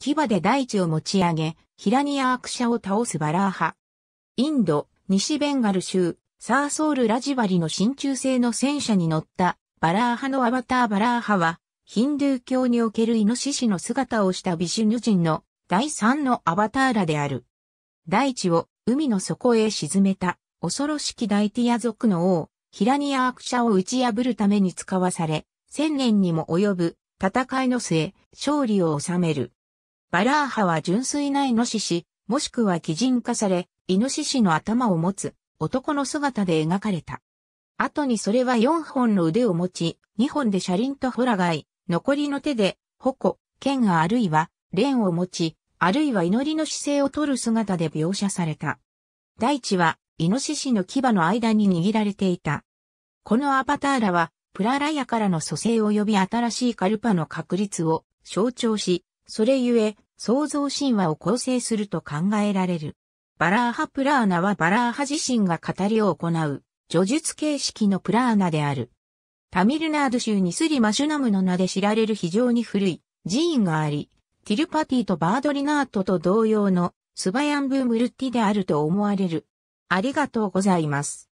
牙で大地を持ち上げ、ヒラニアアクシャを倒すバラー派。インド、西ベンガル州、サーソール・ラジバリの真鍮製の戦車に乗ったバラー派のアバターバラー派は、ヒンドゥー教におけるイノシシの姿をしたビシュニュ人の第3のアバターらである。大地を海の底へ沈めた恐ろしき大ティア族の王、ヒラニアアクシャを打ち破るために使わされ、千年にも及ぶ戦いの末、勝利を収める。バラーハは純粋なイノシシ、もしくは擬人化され、イノシシの頭を持つ男の姿で描かれた。後にそれは4本の腕を持ち、2本で車輪とホラガイ、残りの手で、矛、剣あるいは、蓮を持ち、あるいは祈りの姿勢を取る姿で描写された。大地は、イノシシの牙の間に握られていた。このアバターラは、プララヤからの蘇生及び新しいカルパの確立を象徴し、それゆえ、創造神話を構成すると考えられる。バラーハプラーナはバラーハ自身が語りを行う、叙述形式のプラーナである。タミルナード州にスリマシュナムの名で知られる非常に古い寺院があり、ティルパティとバードリナートと同様のスバヤンブームルッティであると思われる。ありがとうございます。